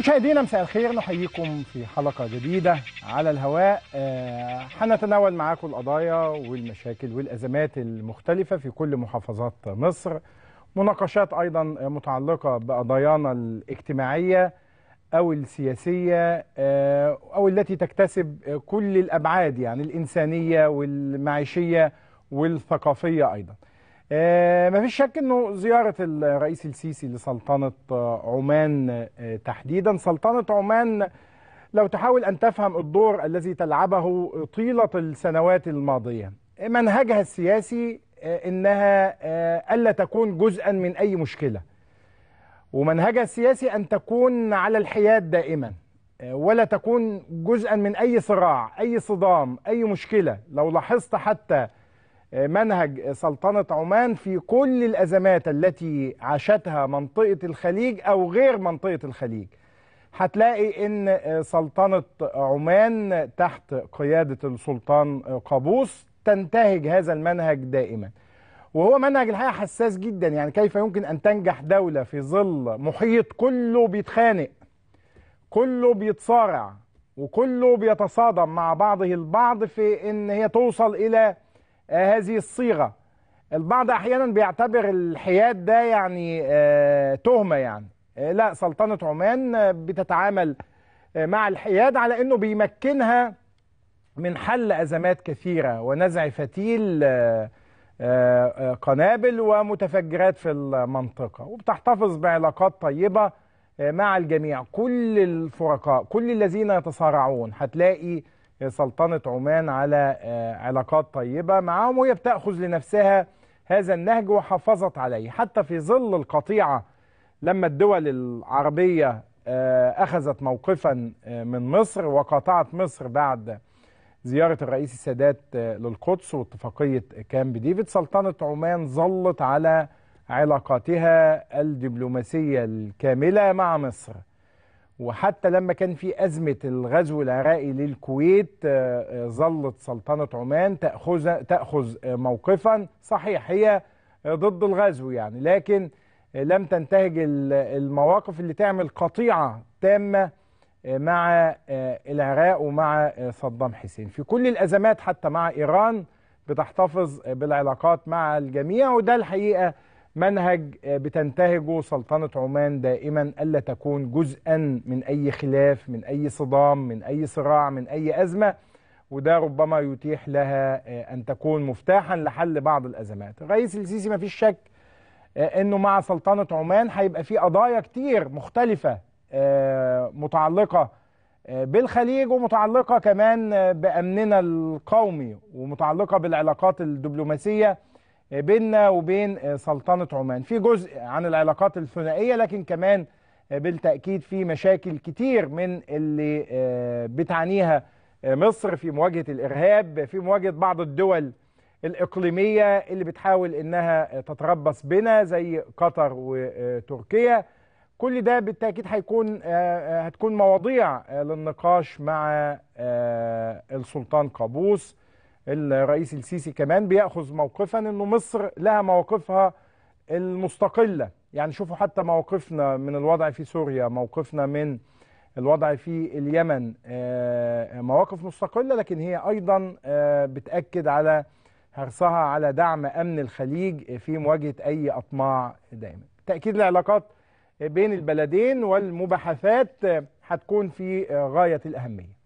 مشاهدينا مساء الخير نحييكم في حلقة جديدة على الهواء هنتناول آه، معاكم القضايا والمشاكل والأزمات المختلفة في كل محافظات مصر مناقشات أيضا متعلقة بقضايانا الاجتماعية أو السياسية آه، أو التي تكتسب كل الأبعاد يعني الإنسانية والمعيشية والثقافية أيضا آه، ما فيش شك انه زيارة الرئيس السيسي لسلطنة آه، عمان آه، تحديدا سلطنة عمان لو تحاول ان تفهم الدور الذي تلعبه طيلة السنوات الماضية منهجها السياسي انها الا تكون جزءا من اي مشكلة ومنهجها السياسي ان تكون على الحياد دائما ولا تكون جزءا من اي صراع اي صدام اي مشكلة لو لاحظت حتى آه، منهج سلطنة عمان في كل الأزمات التي عاشتها منطقة الخليج أو غير منطقة الخليج هتلاقي ان آه، سلطنة عمان تحت قيادة السلطان قابوس تنتهج هذا المنهج دائما وهو منهج الحقيقة حساس جدا يعني كيف يمكن أن تنجح دولة في ظل محيط كله بيتخانق كله بيتصارع وكله بيتصادم مع بعضه البعض في ان هي توصل الى آه، هذه الصيغه البعض احيانا بيعتبر الحياد ده يعني آه، تهمه يعني آه، لا سلطنه عمان بتتعامل مع الحياد على انه بيمكنها من حل ازمات كثيره ونزع فتيل قنابل ومتفجرات في المنطقه وبتحتفظ بعلاقات طيبه مع الجميع كل الفرقاء كل الذين يتصارعون هتلاقي سلطنة عمان على آه، علاقات طيبة معهم وهي بتأخذ لنفسها هذا النهج وحافظت عليه حتى في ظل القطيعة لما الدول العربية آه، أخذت موقفا آه، من مصر وقاطعت مصر بعد زيارة الرئيس السادات للقدس واتفاقية كامب ديفيد سلطنة عمان ظلت على علاقاتها الدبلوماسية الكاملة مع مصر وحتى لما كان في أزمة الغزو العراقي للكويت آه، آه، ظلت سلطنة عمان تأخذ, تأخذ آه، موقفا صحيح هي ضد الغزو يعني لكن لم تنتهج المواقف اللي تعمل قطيعة تامة مع العراق ومع صدام حسين في كل الأزمات حتى مع إيران بتحتفظ بالعلاقات مع الجميع وده الحقيقة منهج آه، بتنتهجه سلطنة عمان دائما ألا تكون جزءا من أي خلاف من أي صدام من أي صراع من أي أزمة وده ربما يتيح لها آه، أن تكون مفتاحا لحل بعض الأزمات الرئيس السيسي ما فيش شك آه، أنه مع سلطنة عمان هيبقى في قضايا كتير مختلفة متعلقة بالخليج ومتعلقة كمان بأمننا القومي ومتعلقة بالعلاقات الدبلوماسية بيننا وبين آه، سلطنة عمان في جزء عن العلاقات الثنائية لكن كمان آه، بالتأكيد في مشاكل كتير من اللي آه، بتعنيها مصر في مواجهة الإرهاب في مواجهة بعض الدول الإقليمية اللي بتحاول إنها تتربص بنا زي قطر وتركيا كل ده بالتأكيد هيكون هتكون مواضيع للنقاش مع السلطان قابوس الرئيس السيسي كمان بيأخذ موقفا أنه مصر لها مواقفها المستقلة يعني شوفوا حتى موقفنا من الوضع في سوريا موقفنا من الوضع في اليمن آه، مواقف مستقلة لكن هي أيضا آه، بتأكد على حرصها على دعم أمن الخليج في مواجهة أي أطماع دائما تأكيد العلاقات بين البلدين والمباحثات آه، هتكون في غاية الأهمية